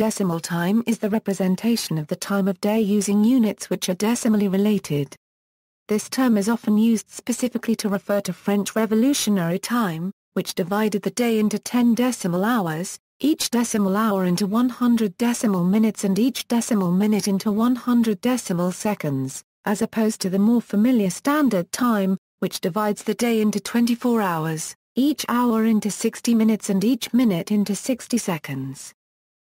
Decimal time is the representation of the time of day using units which are decimally related. This term is often used specifically to refer to French Revolutionary time, which divided the day into 10 decimal hours, each decimal hour into 100 decimal minutes and each decimal minute into 100 decimal seconds, as opposed to the more familiar standard time, which divides the day into 24 hours, each hour into 60 minutes and each minute into 60 seconds.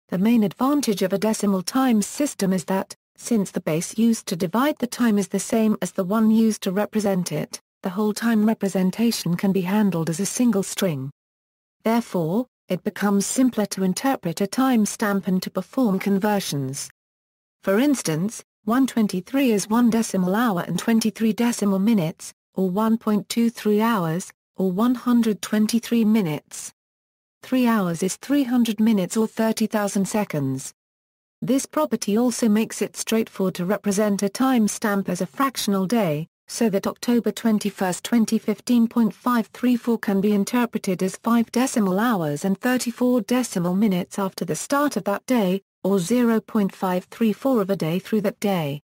The main advantage of a decimal time system is that, since the base used to divide the time is the same as the one used to represent it, the whole time representation can be handled as a single string. Therefore, it becomes simpler to interpret a timestamp and to perform conversions. For instance, 123 is 1 decimal hour and 23 decimal minutes, or 1.23 hours, or 123 minutes. 3 hours is 300 minutes or 30,000 seconds. This property also makes it straightforward to represent a timestamp as a fractional day, so that October 21, 2015.534 can be interpreted as 5 decimal hours and 34 decimal minutes after the start of that day, or 0.534 of a day through that day.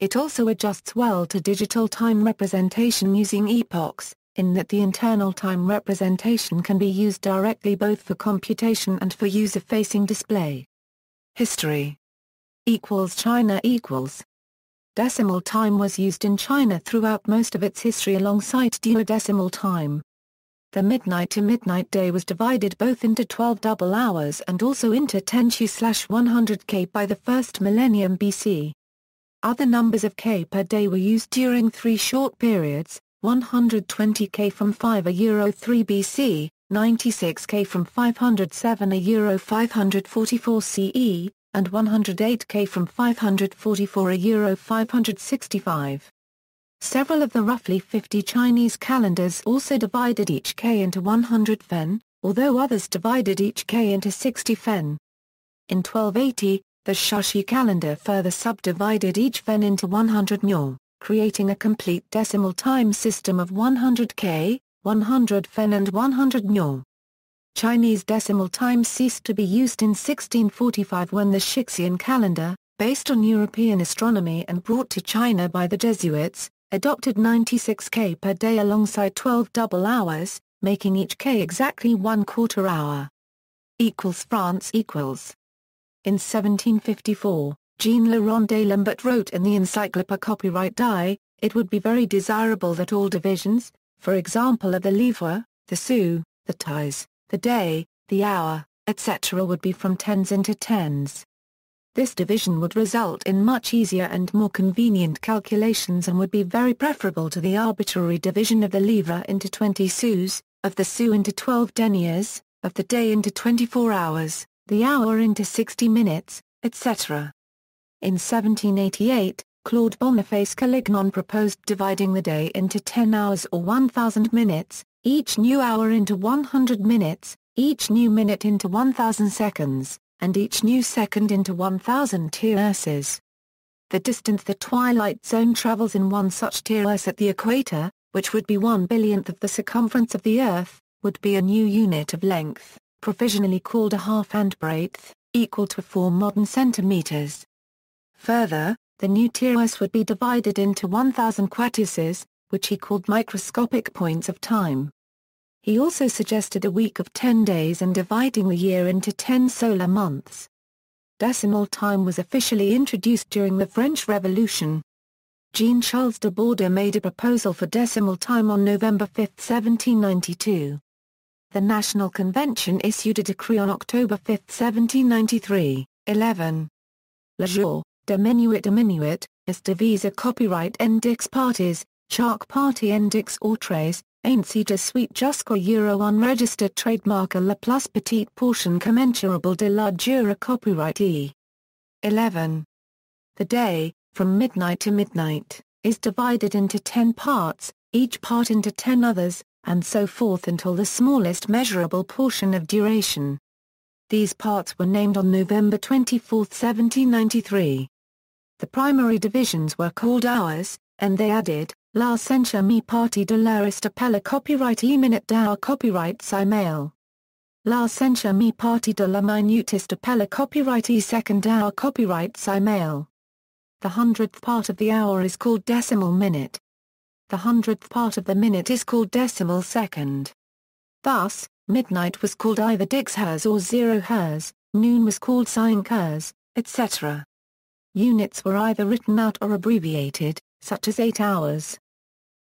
It also adjusts well to digital time representation using epochs, in that the internal time representation can be used directly both for computation and for user-facing display. History equals China equals Decimal time was used in China throughout most of its history alongside duodecimal time. The midnight to midnight day was divided both into 12 double hours and also into 10 100k by the first millennium BC. Other numbers of k per day were used during three short periods, 120k from 5 a euro 3 BC, 96k from 507 a euro 544 CE, and 108k from 544 a euro 565. Several of the roughly 50 Chinese calendars also divided each k into 100 fen, although others divided each k into 60 fen. In 1280, the Shashi calendar further subdivided each fen into 100 mule creating a complete decimal time system of 100 K, 100 Fen and 100 Nyo. Chinese decimal time ceased to be used in 1645 when the Shixian calendar, based on European astronomy and brought to China by the Jesuits, adopted 96k per day alongside 12 double hours, making each k exactly one quarter hour. Equals France equals. In 1754, Jean Laurent de Lambert wrote in the Encyclopa Copyright Die, it would be very desirable that all divisions, for example of the livre, the sou, the ties, the day, the hour, etc. would be from tens into tens. This division would result in much easier and more convenient calculations and would be very preferable to the arbitrary division of the livre into 20 sous, of the sou into 12 deniers, of the day into 24 hours, the hour into 60 minutes, etc. In 1788, Claude Boniface Calignon proposed dividing the day into 10 hours or 1,000 minutes, each new hour into 100 minutes, each new minute into 1,000 seconds, and each new second into 1,000 terces. The distance the twilight zone travels in one such terce at the equator, which would be one billionth of the circumference of the Earth, would be a new unit of length, provisionally called a half-hand breadth, equal to 4 modern centimeters. Further, the new tier would be divided into 1,000 quatuses, which he called microscopic points of time. He also suggested a week of 10 days and dividing the year into 10 solar months. Decimal time was officially introduced during the French Revolution. Jean-Charles de Borda made a proposal for decimal time on November 5, 1792. The National Convention issued a decree on October 5, 1793, 11. Le jour, Diminuit Diminuit, is divisa copyright index parties, Shark Party index Autres, Ainsi de suite jusqu'au euro unregistered trademark a la plus petite portion commensurable de la dura copyright e. 11. The day, from midnight to midnight, is divided into ten parts, each part into ten others, and so forth until the smallest measurable portion of duration. These parts were named on November 24, 1793. The primary divisions were called hours, and they added, La censure mi parti de estapella copyright e minute d'hour copyrights i mail. La censure mi parti de la minutistapella copyright e second hour copyrights i mail. The hundredth part of the hour is called decimal minute. The hundredth part of the minute is called decimal second. Thus, midnight was called either dix hers or zero hers, noon was called cinq hers, etc. Units were either written out or abbreviated, such as 8 hours.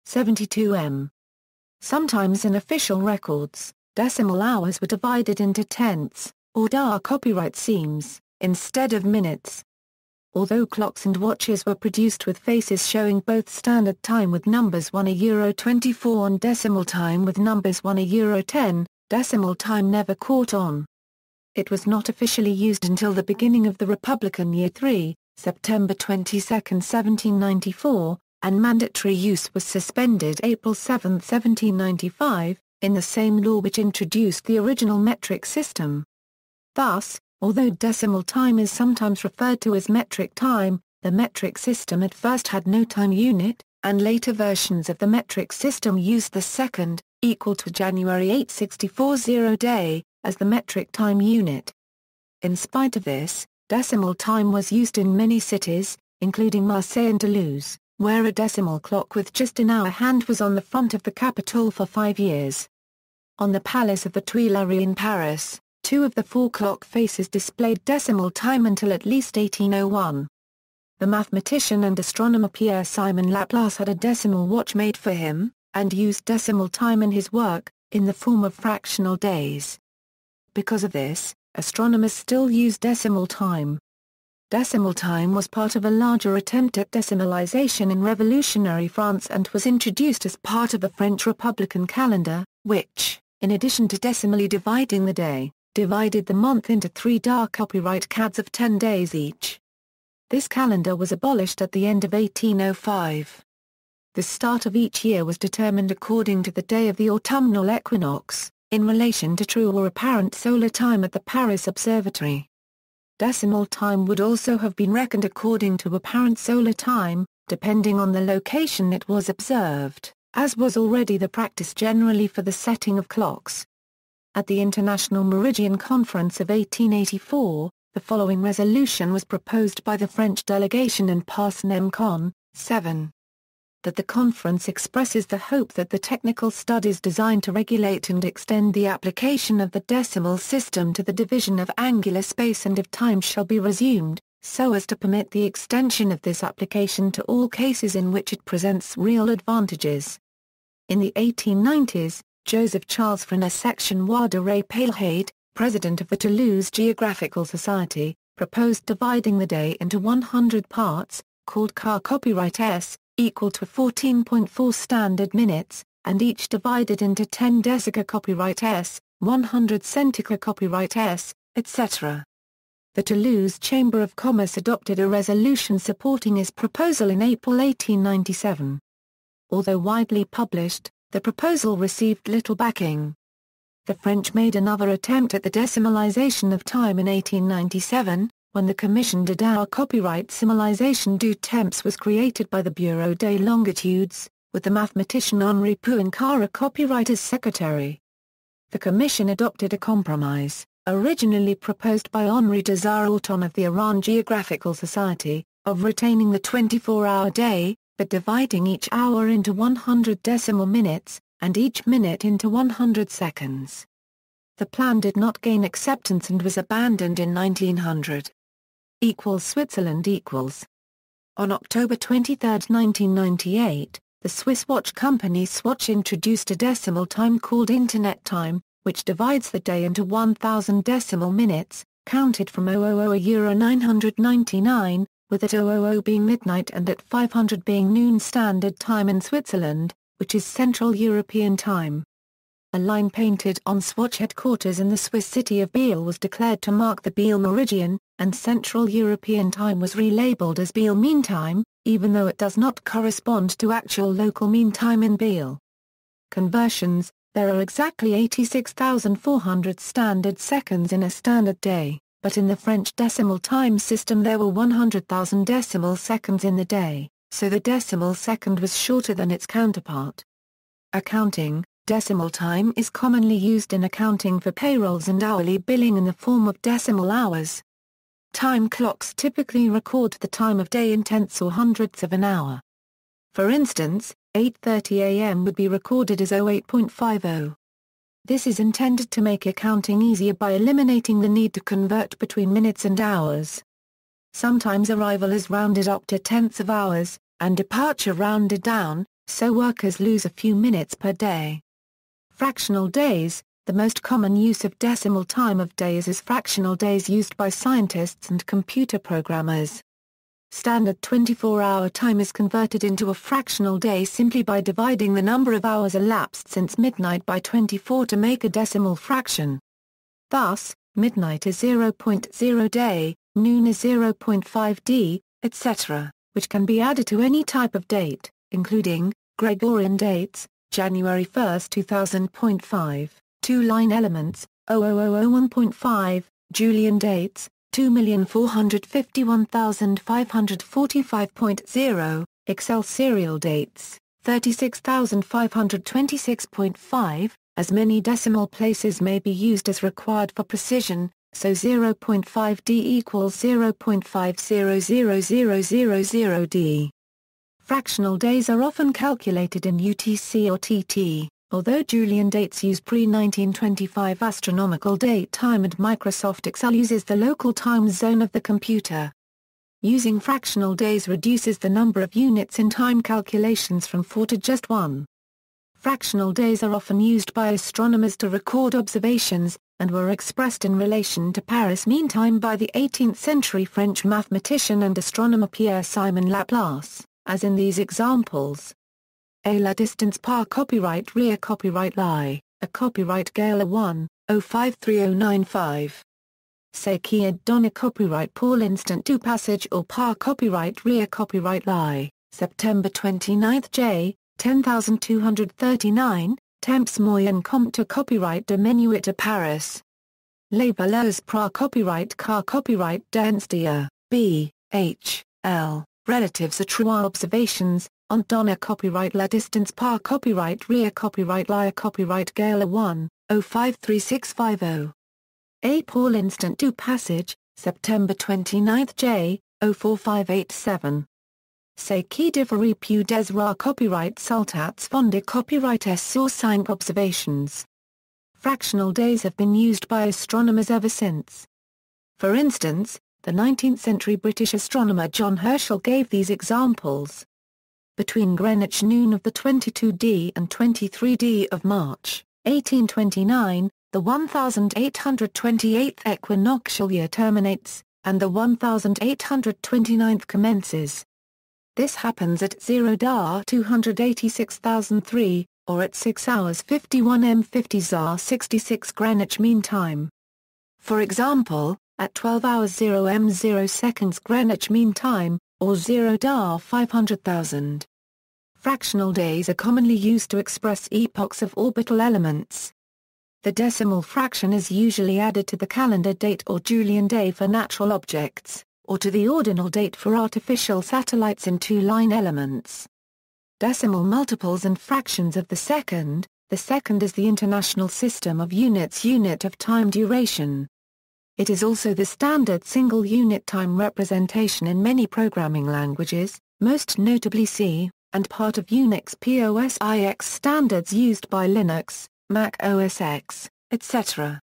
72 m. Sometimes in official records, decimal hours were divided into tenths, or DAR copyright seams, instead of minutes. Although clocks and watches were produced with faces showing both standard time with numbers 1 a Euro 24 and decimal time with numbers 1 a Euro 10, decimal time never caught on. It was not officially used until the beginning of the Republican Year 3, September 22, 1794, and mandatory use was suspended April 7, 1795, in the same law which introduced the original metric system. Thus, although decimal time is sometimes referred to as metric time, the metric system at first had no time unit, and later versions of the metric system used the second, equal to January 8640 day, as the metric time unit. In spite of this, Decimal time was used in many cities, including Marseille and Toulouse, where a decimal clock with just an hour hand was on the front of the Capitol for five years. On the Palace of the Tuileries in Paris, two of the four clock faces displayed decimal time until at least 1801. The mathematician and astronomer Pierre-Simon Laplace had a decimal watch made for him, and used decimal time in his work, in the form of fractional days. Because of this, astronomers still use decimal time. Decimal time was part of a larger attempt at decimalization in revolutionary France and was introduced as part of the French Republican calendar, which, in addition to decimally dividing the day, divided the month into three dark copyright cads of 10 days each. This calendar was abolished at the end of 1805. The start of each year was determined according to the day of the autumnal equinox, in relation to true or apparent solar time at the Paris Observatory. Decimal time would also have been reckoned according to apparent solar time, depending on the location it was observed, as was already the practice generally for the setting of clocks. At the International Meridian Conference of 1884, the following resolution was proposed by the French delegation and passed NEMCON, 7 that the conference expresses the hope that the technical studies designed to regulate and extend the application of the decimal system to the division of angular space and of time shall be resumed, so as to permit the extension of this application to all cases in which it presents real advantages. In the 1890s, Joseph Charles Frenet section Ray Palehade, president of the Toulouse Geographical Society, proposed dividing the day into 100 parts, called car copyright S, equal to 14.4 standard minutes, and each divided into 10 desica copyright s, 100 centica copyright s, etc. The Toulouse Chamber of Commerce adopted a resolution supporting his proposal in April 1897. Although widely published, the proposal received little backing. The French made another attempt at the decimalization of time in 1897, when the Commission de Dower copyright simulation du temps was created by the Bureau des Longitudes, with the mathematician Henri Poincaré copyright as secretary. The Commission adopted a compromise, originally proposed by Henri de Zaralton of the Iran Geographical Society, of retaining the 24-hour day, but dividing each hour into 100 decimal minutes, and each minute into 100 seconds. The plan did not gain acceptance and was abandoned in 1900 equals Switzerland equals. On October 23, 1998, the Swiss watch company Swatch introduced a decimal time called Internet time, which divides the day into 1,000 decimal minutes, counted from 000 euro 999, with at 000 being midnight and at 500 being noon standard time in Switzerland, which is Central European time. A line painted on Swatch headquarters in the Swiss city of Biel was declared to mark the Biel meridian, and Central European time was relabeled as Biel Mean Time, even though it does not correspond to actual local mean time in Biel. Conversions There are exactly 86,400 standard seconds in a standard day, but in the French decimal time system there were 100,000 decimal seconds in the day, so the decimal second was shorter than its counterpart. Accounting Decimal time is commonly used in accounting for payrolls and hourly billing in the form of decimal hours. Time clocks typically record the time of day in tenths or hundredths of an hour. For instance, 8.30 a.m. would be recorded as 08.50. This is intended to make accounting easier by eliminating the need to convert between minutes and hours. Sometimes arrival is rounded up to tenths of hours, and departure rounded down, so workers lose a few minutes per day. Fractional days The most common use of decimal time of days is fractional days used by scientists and computer programmers. Standard 24-hour time is converted into a fractional day simply by dividing the number of hours elapsed since midnight by 24 to make a decimal fraction. Thus, midnight is 0.0 day, noon is 0.5 d, etc., which can be added to any type of date, including Gregorian dates, January 1, 2000.5, two-line elements, 00001.5, Julian dates, 2451545.0, Excel serial dates, 36526.5, as many decimal places may be used as required for precision, so 0.5d equals 0.500000d. Fractional days are often calculated in UTC or TT, although Julian dates use pre-1925 astronomical date time and Microsoft Excel uses the local time zone of the computer. Using fractional days reduces the number of units in time calculations from four to just one. Fractional days are often used by astronomers to record observations, and were expressed in relation to Paris mean time by the 18th century French mathematician and astronomer Pierre-Simon Laplace as in these examples. A la distance par copyright rear copyright lie, a copyright gala 1, 053095. Sekia Donna copyright Paul instant to passage or par copyright rear copyright lie, September 29 J, 10239, Temps moyen compte copyright de Menuit à Paris. Les Balleurs pra copyright car copyright Dansdia, B, H, L, relatives are true observations, on Donna copyright la distance par copyright rea copyright liar copyright gala 1, 053650. A. Paul Instant Du Passage, September 29 J, 04587. Say qui devere pu des ra copyright saltats fonde copyright s sign observations. Fractional days have been used by astronomers ever since. For instance, the 19th-century British astronomer John Herschel gave these examples. Between Greenwich noon of the 22d and 23d of March, 1829, the 1828th equinoctial year terminates, and the 1829th commences. This happens at 0 dar 286,003, or at 6 hours 51 m 50 zar 66 Greenwich Mean Time. For example, at 12 hours 0 m 0 seconds Greenwich Mean Time, or 0 DAR 500,000. Fractional days are commonly used to express epochs of orbital elements. The decimal fraction is usually added to the calendar date or Julian day for natural objects, or to the ordinal date for artificial satellites in two-line elements. Decimal multiples and fractions of the second, the second is the international system of units unit of time duration, it is also the standard single unit time representation in many programming languages, most notably C, and part of Unix POS IX standards used by Linux, Mac OS X, etc.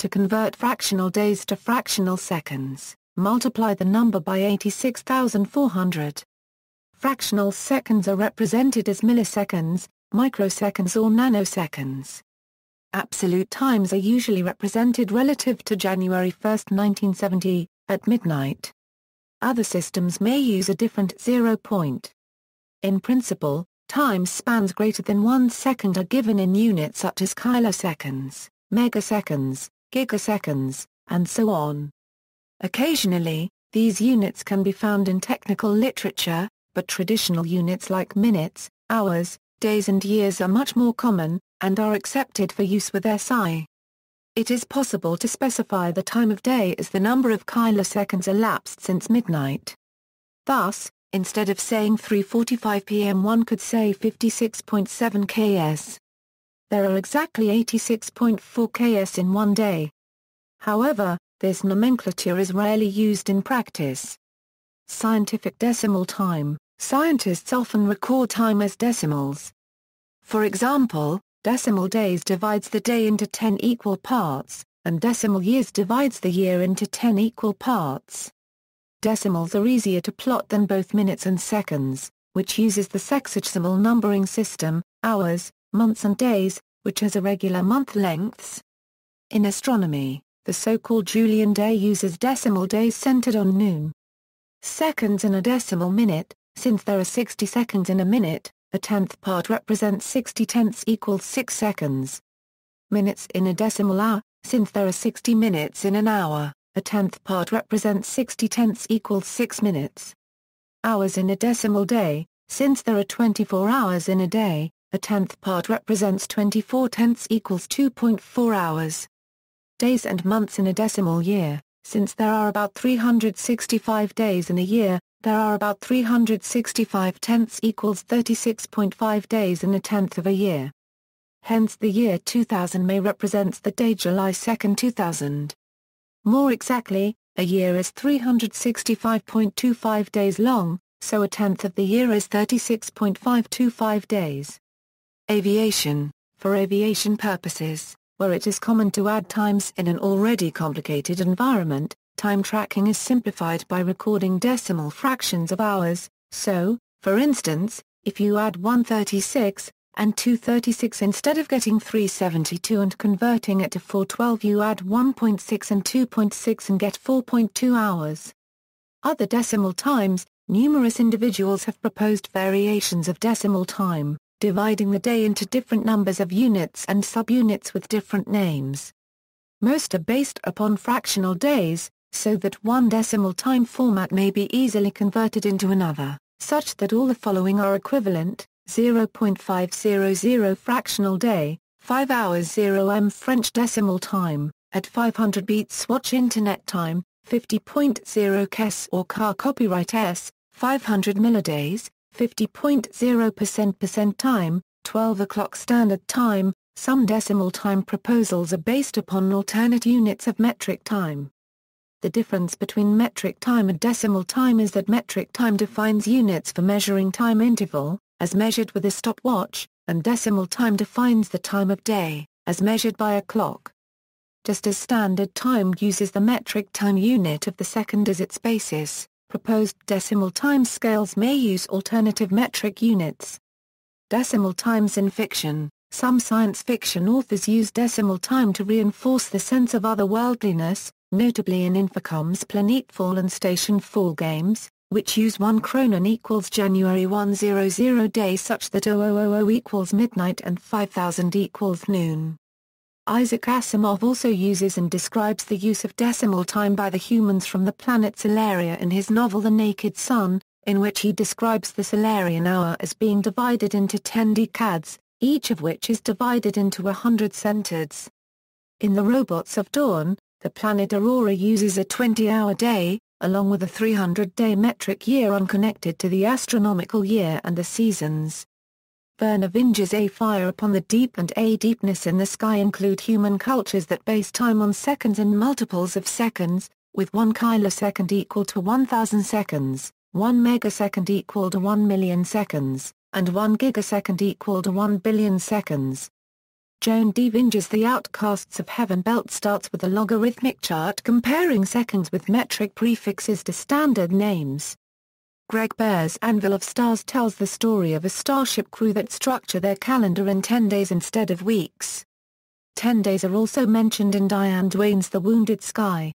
To convert fractional days to fractional seconds, multiply the number by 86,400. Fractional seconds are represented as milliseconds, microseconds or nanoseconds absolute times are usually represented relative to January 1, 1970, at midnight. Other systems may use a different zero point. In principle, time spans greater than one second are given in units such as kiloseconds, megaseconds, gigaseconds, and so on. Occasionally, these units can be found in technical literature, but traditional units like minutes, hours, days and years are much more common, and are accepted for use with SI. It is possible to specify the time of day as the number of kiloseconds elapsed since midnight. Thus, instead of saying 3.45 pm one could say 56.7 ks. There are exactly 86.4 ks in one day. However, this nomenclature is rarely used in practice. Scientific decimal time, scientists often record time as decimals. For example, Decimal days divides the day into 10 equal parts, and decimal years divides the year into 10 equal parts. Decimals are easier to plot than both minutes and seconds, which uses the sexagesimal numbering system, hours, months and days, which has irregular month lengths. In astronomy, the so-called Julian day uses decimal days centered on noon. Seconds in a decimal minute, since there are 60 seconds in a minute, a tenth part represents 60 tenths equals 6 seconds. Minutes in a decimal hour, since there are 60 minutes in an hour, a tenth part represents 60 tenths equals 6 minutes. Hours in a decimal day, since there are 24 hours in a day, a tenth part represents 24 tenths equals 2.4 hours. Days and months in a decimal year, since there are about 365 days in a year, there are about 365 tenths equals 36.5 days in a tenth of a year. Hence the year 2000 May represents the day July 2, 2000. More exactly, a year is 365.25 days long, so a tenth of the year is 36.525 days. Aviation For aviation purposes, where it is common to add times in an already complicated environment, time tracking is simplified by recording decimal fractions of hours, so, for instance, if you add 136 and 236 instead of getting 372 and converting it to 412 you add 1.6 and 2.6 and get 4.2 hours. Other decimal times, numerous individuals have proposed variations of decimal time, dividing the day into different numbers of units and subunits with different names. Most are based upon fractional days, so that one decimal time format may be easily converted into another, such that all the following are equivalent, 0.500 fractional day, 5 hours 0m French decimal time, at 500 beats watch internet time, 50.0 KES or car copyright S, 500 millidays, 50.0% percent time, 12 o'clock standard time, some decimal time proposals are based upon alternate units of metric time. The difference between metric time and decimal time is that metric time defines units for measuring time interval, as measured with a stopwatch, and decimal time defines the time of day, as measured by a clock. Just as standard time uses the metric time unit of the second as its basis, proposed decimal time scales may use alternative metric units. Decimal times in fiction Some science fiction authors use decimal time to reinforce the sense of otherworldliness, notably in Infocom's Planetfall and Station Fall games, which use 1 Kronen equals January 100 day such that 0000 equals midnight and 5000 equals noon. Isaac Asimov also uses and describes the use of decimal time by the humans from the planet Solaria in his novel The Naked Sun, in which he describes the Solarian hour as being divided into 10 decads, each of which is divided into a hundred centards. In The Robots of Dawn, the planet Aurora uses a 20-hour day, along with a 300-day metric year unconnected to the astronomical year and the seasons. Verna Vinge's A Fire Upon the Deep and A Deepness in the Sky include human cultures that base time on seconds and multiples of seconds, with 1 kilosecond equal to 1,000 seconds, 1 megasecond equal to 1 million seconds, and 1 gigasecond equal to 1 billion seconds. Joan Divinger's The Outcasts of Heaven Belt starts with a logarithmic chart comparing seconds with metric prefixes to standard names. Greg Bear's Anvil of Stars tells the story of a starship crew that structure their calendar in 10 days instead of weeks. 10 days are also mentioned in Diane Duane's The Wounded Sky.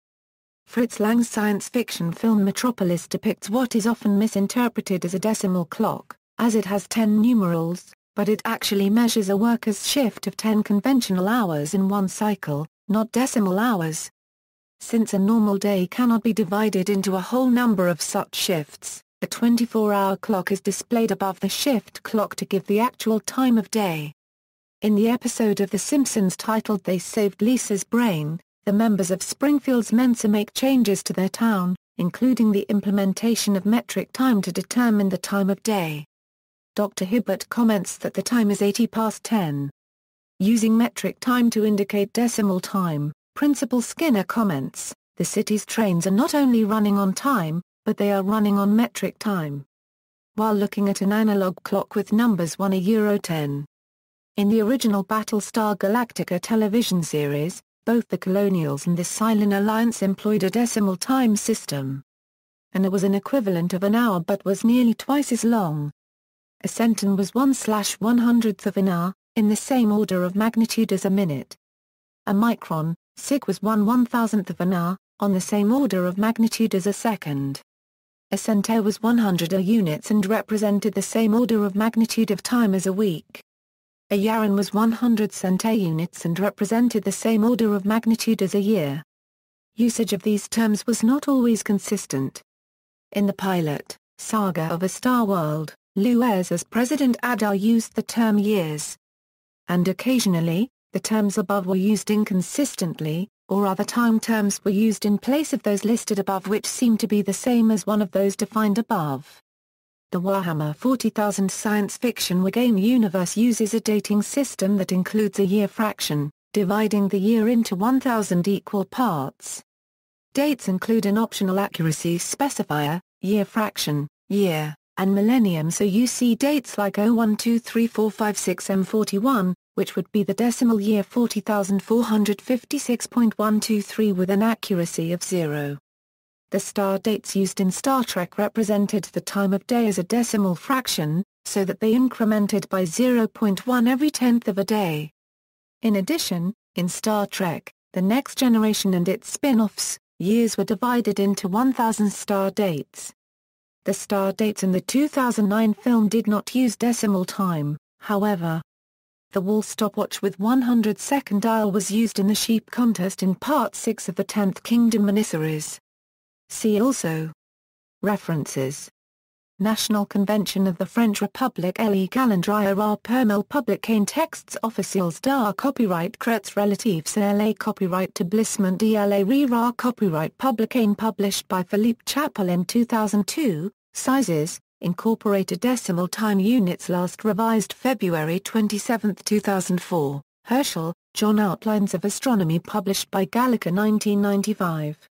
Fritz Lang's science fiction film Metropolis depicts what is often misinterpreted as a decimal clock, as it has 10 numerals, but it actually measures a worker's shift of 10 conventional hours in one cycle, not decimal hours. Since a normal day cannot be divided into a whole number of such shifts, a 24-hour clock is displayed above the shift clock to give the actual time of day. In the episode of The Simpsons titled They Saved Lisa's Brain, the members of Springfield's Mensa make changes to their town, including the implementation of metric time to determine the time of day. Dr. Hibbert comments that the time is 80 past 10. Using metric time to indicate decimal time, Principal Skinner comments, the city's trains are not only running on time, but they are running on metric time. While looking at an analog clock with numbers 1 a Euro 10. In the original Battlestar Galactica television series, both the Colonials and the Cylon Alliance employed a decimal time system. And it was an equivalent of an hour but was nearly twice as long, a centon was 1 slash 100th of an hour, in the same order of magnitude as a minute. A micron, sig was 1 1000th of an hour, on the same order of magnitude as a second. A cento was 100 units and represented the same order of magnitude of time as a week. A yaron was 100 centa units and represented the same order of magnitude as a year. Usage of these terms was not always consistent. In the pilot, Saga of a Star World, Luez as President Adar used the term years. And occasionally, the terms above were used inconsistently, or other time terms were used in place of those listed above which seem to be the same as one of those defined above. The Warhammer 40,000 science fiction game universe uses a dating system that includes a year fraction, dividing the year into 1,000 equal parts. Dates include an optional accuracy specifier, year fraction, year, and millennium so you see dates like 0123456M41, which would be the decimal year 40,456.123 with an accuracy of zero. The star dates used in Star Trek represented the time of day as a decimal fraction, so that they incremented by 0.1 every tenth of a day. In addition, in Star Trek, The Next Generation and its spin-offs, years were divided into 1,000 star dates. The star dates in the 2009 film did not use decimal time, however. The wall stopwatch with 100-second dial was used in the sheep contest in Part 6 of the Tenth Kingdom miniseries. See also References National Convention of the French Republic Le calendrier à permel publicain Texts officiels D'ar. copyright crets relatives la copyright tablissement DLA. la copyright publicain published by Philippe Chapel in 2002, sizes, incorporated decimal time units last revised February 27, 2004, Herschel, John Outlines of Astronomy published by Gallica 1995.